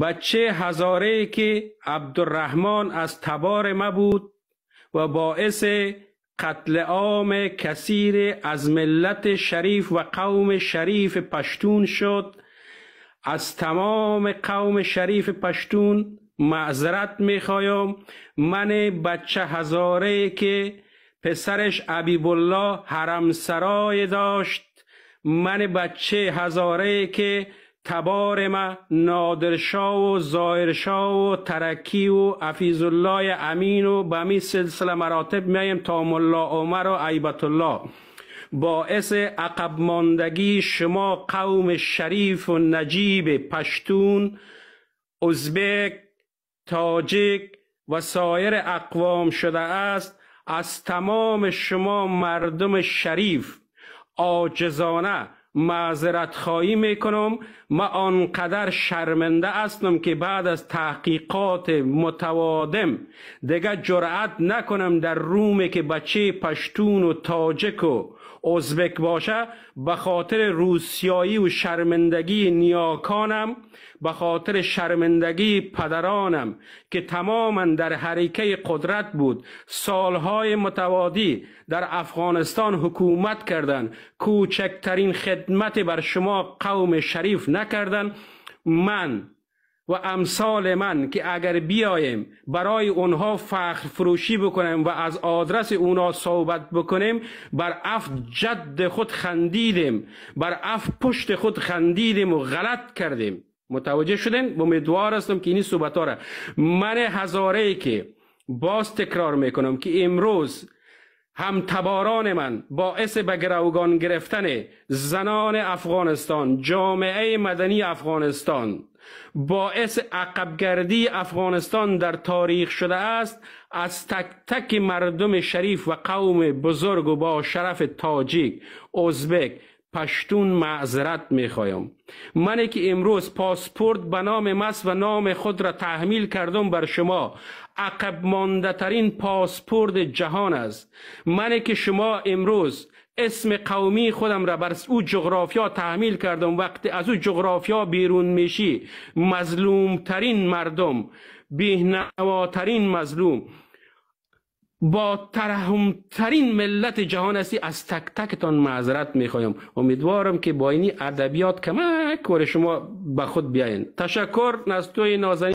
بچه هزاره که عبدالرحمن از تبار ما بود و باعث قتل عام کثیر از ملت شریف و قوم شریف پشتون شد از تمام قوم شریف پشتون معذرت میخوایم من بچه هزاره که پسرش عبیب الله حرم سرای داشت من بچه هزاره که تبار ما نادرشاه و ظاهرشاه و ترکی و حفیظ الله امین و به همین سلسله مراتب میایم تا ملا عمر و عیبت الله باعث عقب ماندگی شما قوم شریف و نجیب پشتون ازبک تاجک و سایر اقوام شده است از تمام شما مردم شریف آجزانه معذرت خواهی کنم، ما آنقدر شرمنده هستم که بعد از تحقیقات متوادم دیگه جرأت نکنم در رومی که بچه پشتون و تاجک و ازبک باشه به خاطر روسیایی و شرمندگی نیاکانم به خاطر شرمندگی پدرانم که تماما در حریکه قدرت بود سالهای متوادی در افغانستان حکومت کردند کوچکترین خدمت بر شما قوم شریف نکردند من و امثال من که اگر بیایم برای اونها فخر فروشی بکنیم و از آدرس اونها صحبت بکنیم بر اف جد خود خندیدیم بر اف پشت خود خندیدیم و غلط کردیم متوجه شدین؟ امیدوار هستم که این صحبت ها را من هزاره که باز تکرار میکنم که امروز همتباران من باعث به گروگان گرفتن زنان افغانستان جامعه مدنی افغانستان باعث عقبگردی افغانستان در تاریخ شده است از تک تک مردم شریف و قوم بزرگ و با شرف تاجیک ازبک پشتون معذرت میخوایم من که امروز پاسپورت به نام مس و نام خود را تحمیل کردم بر شما عقب مانده ترین پاسپورت جهان است منی که شما امروز اسم قومی خودم را بر او جغرافیا تحمیل کردم وقتی از او جغرافیا بیرون میشی مظلوم ترین مردم بیهنواترین مظلوم با ترین ملت جهان هستی از تک تان معذرت میخوایم امیدوارم که با اینی ادبیات کمک کار شما به خود بیاین تشکر نستوی نازنین